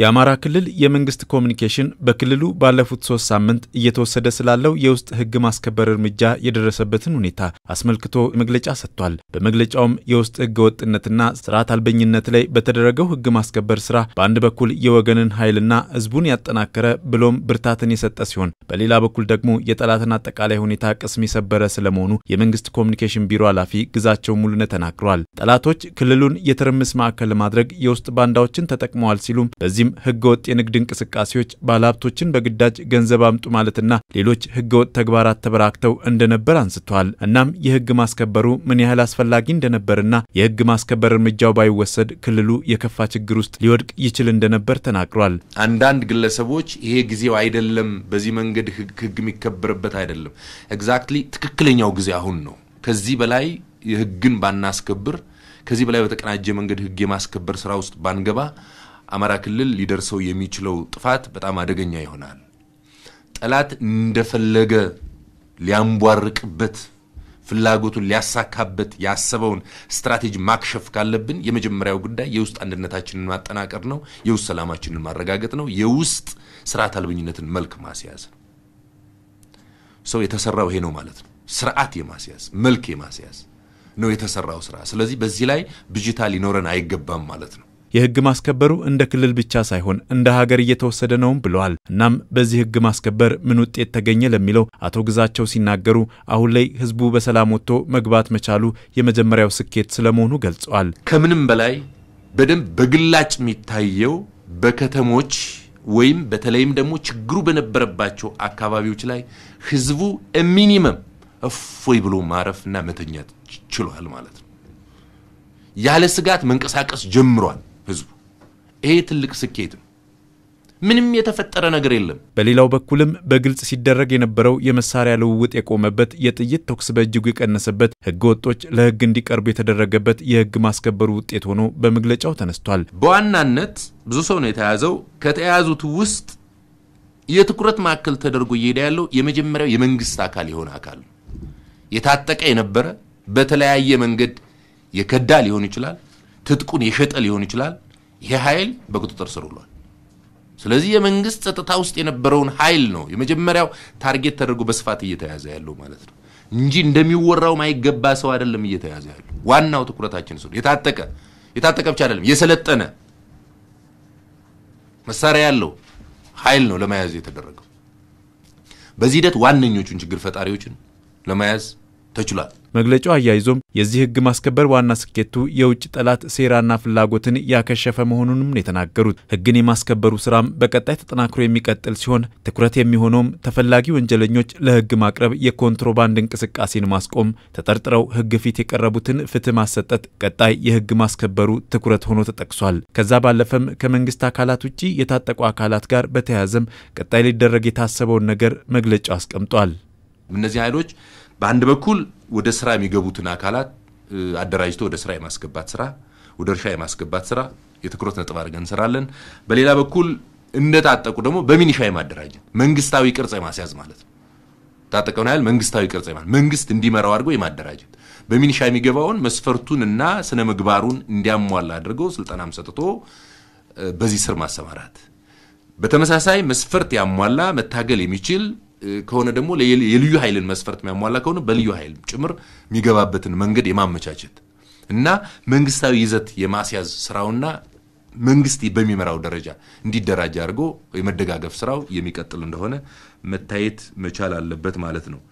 የአማራ ክልል የመንግስት ኮሚኒኬሽን በክልሉ ባለፉት ሶስት ሳምንት እየተወሰደ ስላለው የውስጥ ህግ ማስከበር እርምጃ የደረሰበትን ሁኔታ አስመልክቶ መግለጫ ሰጥቷል። በመግለጫውም የውስጥ ህገ ወጥነትና ስርዓት አልበኝነት ላይ በተደረገው ህግ ማስከበር ስራ በአንድ በኩል የወገንን ኃይልና ህዝቡን ያጠናከረ ብሎም ብርታትን የሰጠ ሲሆን፣ በሌላ በኩል ደግሞ የጠላትን አጠቃላይ ሁኔታ ቅስም የሰበረ ስለመሆኑ የመንግስት ኮሚኒኬሽን ቢሮ ኃላፊ ግዛቸው ሙሉነ ተናግረዋል። ጠላቶች ክልሉን የትርምስ ማዕከል ለማድረግ የውስጥ ባንዳዎችን ተጠቅመዋል ሲሉም በዚህም ህገወጥ የንግድ እንቅስቃሴዎች ባለሀብቶችን በግዳጅ ገንዘብ አምጡ ማለትና ሌሎች ህገወጥ ተግባራት ተበራክተው እንደነበር አንስተዋል። እናም የህግ ማስከበሩ ምን ያህል አስፈላጊ እንደነበርና የህግ ማስከበር እርምጃው ባይወሰድ ክልሉ የከፋ ችግር ውስጥ ሊወድቅ ይችል እንደነበር ተናግሯል። አንዳንድ ግለሰቦች ይሄ ጊዜው አይደለም፣ በዚህ መንገድ ህግ የሚከበርበት አይደለም፣ ኤግዛክትሊ ትክክለኛው ጊዜ አሁን ነው፣ ከዚህ በላይ ህግን ባናስከብር ከዚህ በላይ በተቀናጀ መንገድ ህግ የማስከበር ስራ ውስጥ ባንገባ አማራ ክልል ሊደርሰው የሚችለው ጥፋት በጣም አደገኛ ይሆናል። ጠላት እንደፈለገ ሊያንቧርቅበት ፍላጎቱን ሊያሳካበት ያሰበውን ስትራቴጂ ማክሸፍ ካለብን የመጀመሪያው ጉዳይ የውስጥ አንድነታችንን ማጠናቀር ነው። የውስጥ ሰላማችንን ማረጋገጥ ነው። የውስጥ ስርዓት አልበኝነትን መልክ ማስያዝ ነው። ሰው የተሰራው ይሄ ነው ማለት ነው። ስርዓት የማስያዝ መልክ የማስያዝ ነው የተሰራው ስራ። ስለዚህ በዚህ ላይ ብጅታ ሊኖረን አይገባም ማለት ነው። የህግ ማስከበሩ እንደ ክልል ብቻ ሳይሆን እንደ ሀገር እየተወሰደ ነውም ብለዋል። እናም በዚህ ህግ ማስከበር ምን ውጤት ተገኘ ለሚለው አቶ ግዛቸው ሲናገሩ አሁን ላይ ህዝቡ በሰላም ወጥቶ መግባት መቻሉ የመጀመሪያው ስኬት ስለመሆኑ ገልጸዋል። ከምንም በላይ በደንብ በግላጭ የሚታየው በከተሞች ወይም በተለይም ደግሞ ችግሩ በነበረባቸው አካባቢዎች ላይ ህዝቡ ሚኒመም እፎይ ብሎ ማረፍና መተኛት ችሏል ማለት ነው። ያለ ስጋት መንቀሳቀስ ጀምሯል። ህዝቡ። ይሄ ትልቅ ስኬት ነው። ምንም የተፈጠረ ነገር የለም። በሌላው በኩልም በግልጽ ሲደረግ የነበረው የመሳሪያ ልውውጥ የቆመበት፣ የጥይት ተኩስ በእጅጉ የቀነሰበት፣ ህገ ወጦች ለህግ እንዲቀርቡ የተደረገበት የህግ ማስከበሩ ውጤት ሆኖ በመግለጫው ተነስቷል። በዋናነት ብዙ ሰው ነው የተያዘው። ከተያዙት ውስጥ የትኩረት ማዕከል ተደርጎ እየሄደ ያለው የመጀመሪያው የመንግስት አካል የሆነ አካል የታጠቀ የነበረ በተለያየ መንገድ የከዳ ሊሆን ይችላል ትጥቁን የሸጠ ሊሆን ይችላል። ይሄ ኃይል በቁጥጥር ስር ውሏል። ስለዚህ የመንግስት ጸጥታ ውስጥ የነበረውን ኃይል ነው የመጀመሪያው ታርጌት ተደርጎ በስፋት እየተያዘ ያለው ማለት ነው እንጂ እንደሚወራው ማይገባ ሰው አይደለም እየተያዘ ያለው። ዋናው ትኩረታችን እሱ የታጠቀ የታጠቀ ብቻ አይደለም የሰለጠነ መሳሪያ ያለው ኃይል ነው ለመያዝ የተደረገው። በዚህ ሂደት ዋነኞቹን ችግር ፈጣሪዎችን ለመያዝ ተችሏል። መግለጫው አያይዞም የዚህ ህግ ማስከበር ዋና ስኬቱ የውጭ ጠላት ሴራና ፍላጎትን ያከሸፈ መሆኑንም የተናገሩት። ህግን የማስከበሩ ስራም በቀጣይ ተጠናክሮ የሚቀጥል ሲሆን ትኩረት የሚሆነውም ተፈላጊ ወንጀለኞች ለህግ ማቅረብ፣ የኮንትሮባንድ እንቅስቃሴን ማስቆም፣ ተጠርጥረው ህግ ፊት የቀረቡትን ፍትህ ማሰጠት ቀጣይ የህግ ማስከበሩ ትኩረት ሆኖ ተጠቅሷል። ከዛ ባለፈም ከመንግስት አካላት ውጭ የታጠቁ አካላት ጋር በተያያዘም ቀጣይ ሊደረግ የታሰበውን ነገር መግለጫው አስቀምጧል። እነዚህ ኃይሎች በአንድ በኩል ወደ ስራ የሚገቡትን አካላት አደራጅቶ ወደ ስራ የማስገባት ስራ፣ ወደ እርሻ የማስገባት ስራ የትኩረት ነጥብ አድርገን እንሰራለን። በሌላ በኩል እንደታጠቁ ደግሞ በሚኒሻ የማደራጀት መንግስታዊ ቅርጽ የማስያዝ ማለት ነው። ታጠቀውን ያህል መንግስታዊ ቅርጽ ማለት መንግስት እንዲመራው አድርገው የማደራጀት በሚኒሻ የሚገባውን መስፈርቱን እና ስነ ምግባሩን እንዲያሟላ አድርገው ስልጠናም ሰጥቶ በዚህ ስር ማሰማራት በተመሳሳይ መስፈርት ያሟላ መታገል የሚችል ከሆነ ደግሞ የልዩ ኃይልን መስፈርት የሚያሟላ ከሆነ በልዩ ኃይል ጭምር የሚገባበትን መንገድ የማመቻቸት እና መንግስታዊ ይዘት የማስያዝ ስራውና መንግስት በሚመራው ደረጃ እንዲደራጅ አድርጎ የመደጋገፍ ስራው የሚቀጥል እንደሆነ መታየት መቻል አለበት ማለት ነው።